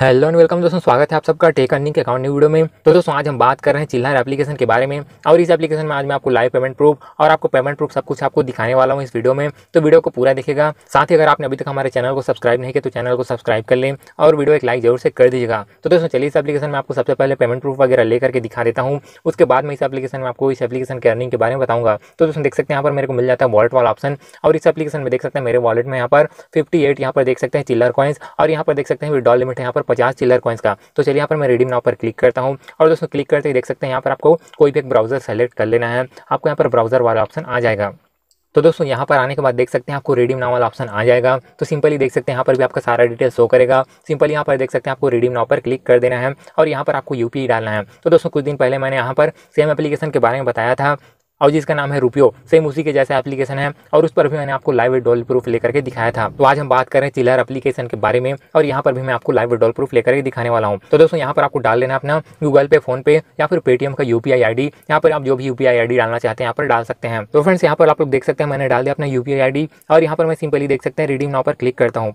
hello and welcome दोस्तों स्वागत है आप सबका टेक अर्निंग के अकाउंट न्यू वीडियो में तो दोस्तों आज हम बात कर रहे हैं चिल्लर एप्लीकेशन के बारे में और इस एप्लीकेशन में आज मैं आपको लाइव पेमेंट प्रूफ और आपको पेमेंट प्रूफ सब कुछ आपको दिखाने वाला हूँ इस वीडियो में तो वीडियो को पूरा देखेगा साथ ही अगर आपने अभी तक हमारे चैनल को सब्सक्राइब नहीं किया तो चैनल को सब्सक्राइब कर लें और वीडियो एक लाइक जरूर से कर दीजिएगा तो दोस्तों चलिए इस एप्लीकेशन में आपको सबसे पहले पेमेंट प्रूफ वगैरह लेकर के दिखा देता हूँ उसके बाद मैं इस एप्लीकेशन में आपको इस एप्लीकेशन के अर्निंग के बारे में बताऊँगा तो दोस्तों देख सकते हैं यहाँ पर मेरे को मिल जाता है वॉलेट वाला ऑप्शन और इस एप्लीकेशन में देख सकते हैं मेरे वॉलेट में यहाँ पर फिफ्टी एट यहाँ पर देख सकते हैं चिल्लर कॉइन्स और यहाँ पर देख सकते हैं विड्रॉल लिमिट यहाँ पर पचास चिल्लर कॉइन्स का तो चलिए यहाँ पर मैं रिडीम नाव पर क्लिक करता हूँ और दोस्तों क्लिक करते ही देख सकते हैं यहाँ पर आपको कोई भी एक ब्राउज़र सेलेक्ट कर लेना है आपको यहाँ पर ब्राउज़र वाला ऑप्शन आ जाएगा तो दोस्तों यहाँ पर आने के बाद देख सकते हैं आपको रिडीम नाव वाला ऑप्शन आ जाएगा तो सिंपली देख सकते हैं यहाँ पर भी आपका सारा डिटेल शो करेगा सिंपली यहाँ पर देख सकते हैं आपको रिडीम नाव पर क्लिक कर देना है और यहाँ पर आपको यूपीआई डालना है तो दोस्तों कुछ दिन पहले मैंने यहाँ पर सेम एप्लीकेशन के बारे में बताया था और जिसका नाम है रुपियो सेम उसी के जैसा एप्लीकेशन है और उस पर भी मैंने आपको लाइव विड्रॉल प्रूफ लेकर के दिखाया था तो आज हम बात कर रहे हैं चिलर एप्लीकेशन के बारे में और यहाँ पर भी मैं आपको लाइव विड्रॉल प्रूफ लेकर के दिखाने वाला हूँ तो दोस्तों यहाँ पर आपको डाल लेना अपना गूगल पे फोन पे या फिर पेटीएम का यूपीआई आईडी यहाँ पर आप जो भी यूपीआई आईडी डालना चाहते हैं यहाँ पर डाल सकते हैं तो फ्रेंड्स यहाँ पर आप लोग देख सकते हैं मैंने डाल दिया अपना यूपीआई आईडी और यहाँ पर मैं सिंपली देख सकते हैं रिडीम नाव पर क्लिक करता हूँ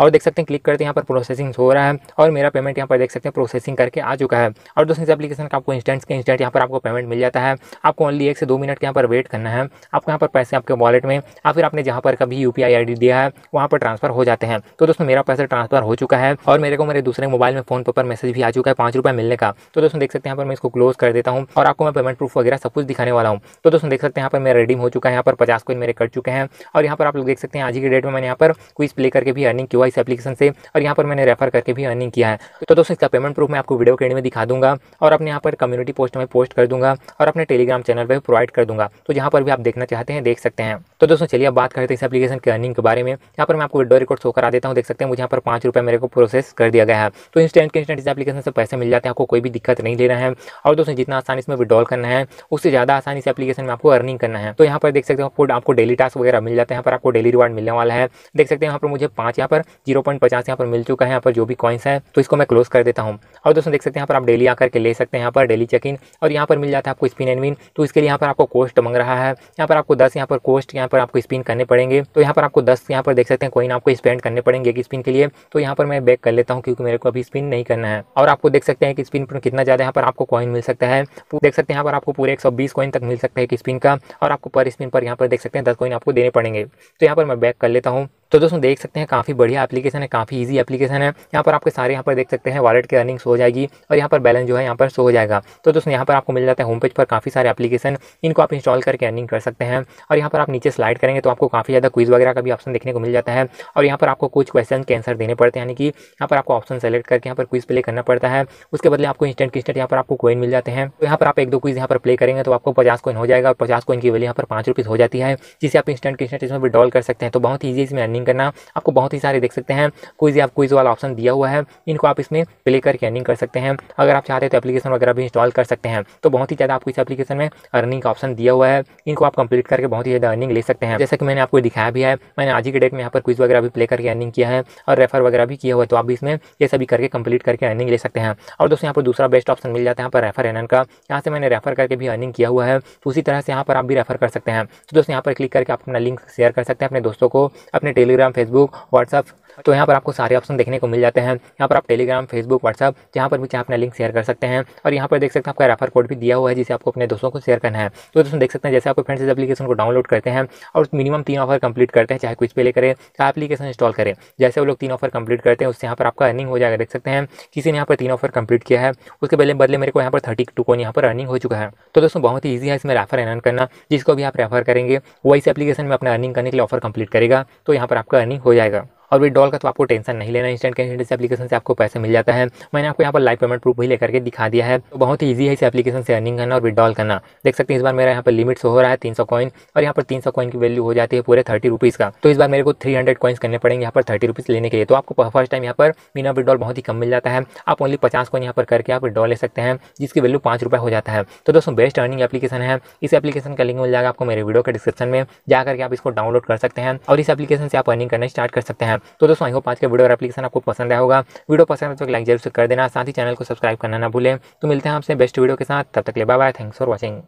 और देख सकते हैं क्लिक करते हैं यहाँ पर प्रोसेसिंग हो रहा है और मेरा पेमेंट यहाँ पर देख सकते हैं प्रोसेसिंग करके आ चुका है और दोस्तों इस एप्लीकेशन का आपको इंस्टेंट के इंस्टेंट यहाँ पर आपको पेमेंट मिल जाता है आपको ओनली एक से दो मिनट के यहाँ पर वेट करना है आपको यहाँ पर पैसे आपके वॉलेट में या फिर आपने जहाँ पर कभी यू पी दिया है वहाँ पर ट्रांसफर हो जाते हैं तो दोस्तों मेरा पैसा ट्रांसफर हो चुका है और मेरे को मेरे दूसरे मोबाइल में फोन पर मैसेज भी आ चुका है पाँच मिलने का तो दोस्तों देख सकते हैं यहाँ पर मैं इसको क्लोज कर देता हूँ और आपको मैं पेमेंट प्रूफ वगैरह सब कुछ दिखाने वाला हूँ तो दोस्तों देख सकते हैं यहाँ पर मेरा रेडीम हो चुका है यहाँ पर पचास कोइन मेरे कट चुके हैं और यहाँ पर आप लोग देख सकते हैं आज की डेट में मैंने यहाँ पर क्विज प्ले करके भी अर्निंग किया इस एप्लीकेशन से और यहाँ पर मैंने रेफर करके भी अर्निंग किया है तो दोस्तों इसका पेमेंट प्रूफ मैं आपको वीडियो के में दिखा दूंगा और अपने यहाँ पर कम्युनिटी पोस्ट में पोस्ट कर दूंगा और अपने टेलीग्राम चैनल पर प्रोवाइड कर दूंगा तो यहाँ पर भी आप देखना चाहते हैं देख सकते हैं तो दोस्तों चलिए बात करते हैं इस एप्लीकेशन के अर्निंग के बारे में यहाँ पर मैं आपको विडो रिकॉर्ड शो करा देता हूँ देख सकते हैं मुझे यहाँ पर पाँच रुपये मेरे को प्रोसेस कर दिया गया है तो इंस्टेंट के इंस्टेंट इस एप्लीकेशन से पैसे मिल जाते हैं आपको कोई भी दिक्कत नहीं लेना है और दोस्तों जितना आसान इसमें विड्रॉल करना है उससे ज़्यादा आसान से एप्लीकेशन में आपको अर्निंग करना है तो यहाँ पर देख सकते हो आपको आपको डेली टास्क वगैरह मिल जाते हैं यहाँ पर आपको डेली रिवार्ड मिलने वाला है देख सकते हैं यहाँ पर मुझे पाँच यहाँ पर जीरो पॉइंट पचास यहाँ पर मिल चुका है यहाँ पर जो भी कॉइन्स हैं तो इसको मैं क्लोज कर देता हूँ और दोस्तों देख सकते हैं यहाँ पर आप डेली आकर के ले सकते हैं यहाँ पर डेली चेक इन और यहाँ पर मिल जाता है आपको स्पिन एंड विन तो इसके लिए यहाँ पर आपको कोस्ट मंग रहा है यहाँ पर आपको दस यहाँ पर कोस्ट यहाँ पर आपको स्पिन करने पड़ेंगे तो यहाँ पर आपको दस यहाँ पर देख सकते हैं कोइन आपको स्पेंड करने पड़ेंगे एक स्पिन के लिए तो यहाँ पर मैं बैक कर लेता हूँ क्योंकि मेरे को अभी स्पिन नहीं करना है और आपको देख सकते हैं कि स्पिन पर कितना ज़्यादा यहाँ पर आपको कॉइन मिल सकता है देख सकते हैं यहाँ पर आपको पूरे एक कॉइन तक मिल सकता है एक स्पिन का और आपको पर स्पिन पर यहाँ पर देख सकते हैं दस कॉइन आपको देने पड़ेंगे तो यहाँ पर मैं बैक कर लेता हूँ तो दोस्तों देख सकते हैं काफ़ी बढ़िया एप्लीकेशन है काफ़ी ईजी एप्लीकेशन है यहाँ पर आपके सारे यहाँ पर देख सकते हैं वॉलेट की अर्निंग्स हो जाएगी और यहाँ पर बैलेंस जो है यहाँ पर शो हो जाएगा तो दोस्तों यहाँ पर आपको मिल जाता है होम पेज पर काफ़ी सारे एप्लीकेशन इनको आप इंस्टॉल करके अर्निंग कर सकते हैं और यहाँ पर आप नीचे स्लाइड करेंगे तो आपको काफ़ी ज़्यादा क्विज वगैरह का भी ऑप्शन देखने को मिल जाता है और यहाँ पर आपको कुछ क्वेश्चन के आंसर देने पड़ते हैं यानी कि यहाँ पर आपको ऑप्शन सेलेक्ट करके यहाँ पर क्विज प्ले करना पड़ता है उसके बदले आपको इंस्टेंट इंस्टेंट यहाँ पर आपको कोइन मिल जाते हैं तो यहाँ पर आप एक दो क्विज यहाँ पर प्ले करेंगे तो आपको पचास कोइन हो जाएगा और पचास कोइन की वैल्यू यहाँ पर पाँच रुपीज़ हो जाती है जिसे आप इंस्टेंट इंस्टेंट इसमें विड्रॉल कर सकते हैं तो बहुत ईजी इसमें अर्निंग अर्निंग करना आपको बहुत ही सारे देख सकते हैं क्विज या क्विज वाला ऑप्शन दिया हुआ है इनको आप इसमें प्ले करके अर्निंग कर सकते हैं अगर आप चाहते हैं तो एप्लीकेशन वगैरह भी इंस्टॉल कर सकते हैं तो बहुत ही ज़्यादा आपको इस एप्लीकेशन में अर्निंग का ऑप्शन दिया हुआ है इनको आप कंप्लीट करके बहुत ही ज़्यादा अर्निंग ले सकते हैं जैसे कि मैंने आपको दिखाया भी है मैंने आज ही के डेट में यहाँ पर क्विज वगैरह भी प्ले करके अर्निंग किया है और रेफर वगैरह भी किया हुआ है तो आप इसमें ये सभी करके कंप्लीट करके अर्निंग ले सकते हैं और दोस्तों यहाँ पर दूसरा बेस्ट ऑप्शन मिल जाता है यहाँ पर रेफर एन का यहाँ से मैंने रेफर करके भी अर्निंग किया हुआ है तो उसी तरह से यहाँ पर आप भी रेफर कर सकते हैं तो दोस्तों यहाँ पर क्लिक करके आप अपना लिंक शेयर कर सकते हैं अपने दोस्तों को अपने टेलीग्राम फेसबुक व्हाट्सअप तो यहाँ पर आपको सारे ऑप्शन देखने को मिल जाते हैं यहाँ पर आप टेलीग्राम फेसबुक व्हाट्सअप जहाँ पर भी चाहे अपना लिंक शेयर कर सकते हैं और यहाँ पर देख सकते हैं आपका रेफर कोड भी दिया हुआ है जिसे आपको अपने दोस्तों को शेयर करना है तो दोस्तों देख सकते हैं जैसे आपको फ्रेंड्स इस एप्लीकेशन को डाउनलोड करते हैं और मिनिमम तीन ऑफर कंप्लीट करते हैं चाहे कुछ पे ले करें चाहे एप्लीकेशन इंस्टॉल करें जैसे वो लोग तीन ऑफर कंप्लीट करते हैं उससे यहाँ पर आपका अर्निंग हो जाएगा देख सकते हैं किसी ने यहाँ पर तीन ऑफर कंप्लीट किया है उसके पहले बदले मेरे को यहाँ पर थर्टी टू कोन यहाँ पर अर्निंग हो चुका है तो दोस्तों बहुत ही ईजी है इसमें रेफर अर्न करना जिसको भी आप रेफर करेंगे वो इस एप्लीकेशन में अपना अर्निंग करने के लिए ऑफर कंप्लीट करेगा तो यहाँ पर आपका अर्निंग हो जाएगा और विड्रॉल का तो आपको टेंशन नहीं लेना इंस्टेंट कैश इस एप्लीकेशन से आपको पैसे मिल जाता है मैंने आपको यहाँ पर लाइव पेमेंट प्रूफ भी लेकर के दिखा दिया है तो बहुत ही ईजी है इस एप्लीकेशन से अर्निंग करना और विड्रॉल करना देख सकते हैं इस बार मेरा यहाँ पर लिमिट हो रहा है तीन कॉइन और यहाँ पर तीन सौ की वैल्यू हो जाती है पूरे थर्टी रुपीज़ का तो इस बार मेरे को थ्री हंड्रेड कॉइन्स करने पड़ेंगे यहाँ पर थर्टी रुपीज़ लेने के लिए तो आपको फर्स्ट टाइम यहाँ पर बिना विड्रॉल बहुत ही कम मिल जाता है आप ओनली पचास कॉइन यहाँ पर करके आप विड्रॉल ले सकते हैं जिसकी वैल्यू पाँच रुपये हो जाता है तो दोस्तों बेस्ट अर्निंग एप्लीकेशन है इस एप्लीकेशन का लिंक मिल जाएगा आपको मेरे वीडियो के डिस्क्रिप्शन में जाकर के आप इसको डाउनलोड कर सकते हैं और इस एप्लीकेशन से आप अर्निंग करना स्टार्ट कर सकते हैं है तो दोस्तों आई होप आज का वीडियो और एप्लीकेशन आपको पसंद आया होगा वीडियो पसंद है तो लाइक जरूर से कर देना साथ ही चैनल को सब्सक्राइब करना ना भूलें तो मिलते हैं आपसे बेस्ट वीडियो के साथ तब तक ले bye bye thanks for watching